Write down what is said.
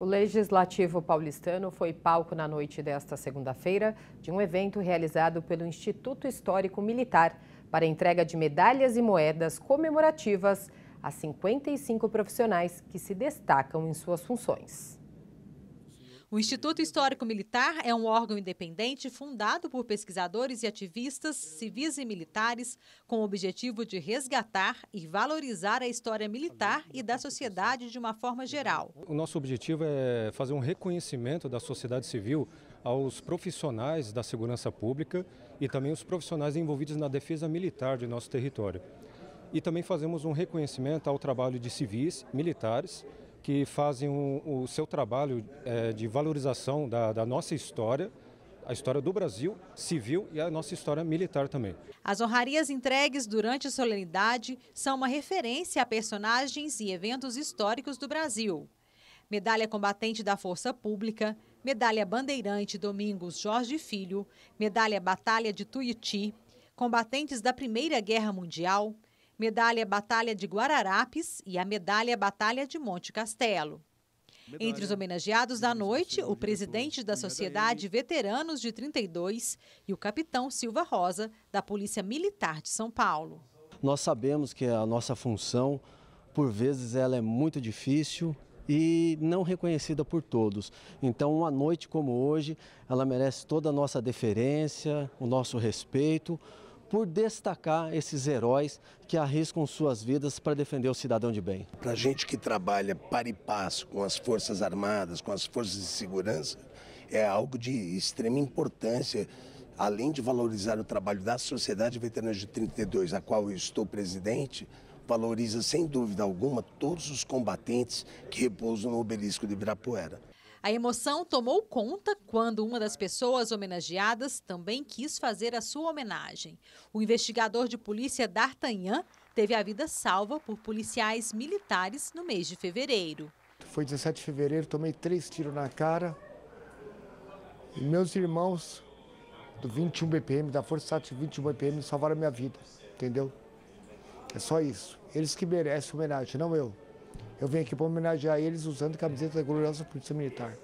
O Legislativo Paulistano foi palco na noite desta segunda-feira de um evento realizado pelo Instituto Histórico Militar para entrega de medalhas e moedas comemorativas a 55 profissionais que se destacam em suas funções. O Instituto Histórico Militar é um órgão independente fundado por pesquisadores e ativistas civis e militares com o objetivo de resgatar e valorizar a história militar e da sociedade de uma forma geral. O nosso objetivo é fazer um reconhecimento da sociedade civil aos profissionais da segurança pública e também os profissionais envolvidos na defesa militar de nosso território. E também fazemos um reconhecimento ao trabalho de civis, militares que fazem o, o seu trabalho é, de valorização da, da nossa história, a história do Brasil civil e a nossa história militar também. As honrarias entregues durante a solenidade são uma referência a personagens e eventos históricos do Brasil. Medalha Combatente da Força Pública, Medalha Bandeirante Domingos Jorge Filho, Medalha Batalha de Tuiuti, Combatentes da Primeira Guerra Mundial, Medalha Batalha de Guararapes e a Medalha Batalha de Monte Castelo. Entre os homenageados da noite, o presidente da Sociedade Veteranos de 32 e o capitão Silva Rosa, da Polícia Militar de São Paulo. Nós sabemos que a nossa função, por vezes, ela é muito difícil e não reconhecida por todos. Então, uma noite como hoje, ela merece toda a nossa deferência, o nosso respeito, por destacar esses heróis que arriscam suas vidas para defender o cidadão de bem. Para a gente que trabalha para e passo com as Forças Armadas, com as Forças de Segurança, é algo de extrema importância além de valorizar o trabalho da Sociedade Veteranos de 32, a qual eu estou presidente, valoriza sem dúvida alguma todos os combatentes que repousam no obelisco de Ibirapuera. A emoção tomou conta quando uma das pessoas homenageadas também quis fazer a sua homenagem. O investigador de polícia D'Artagnan teve a vida salva por policiais militares no mês de fevereiro. Foi 17 de fevereiro, tomei três tiros na cara. E meus irmãos do 21 BPM, da Força de 21 BPM, salvaram minha vida, entendeu? É só isso. Eles que merecem homenagem, não eu. Eu venho aqui para homenagear eles usando camiseta da gloriosa Polícia Militar.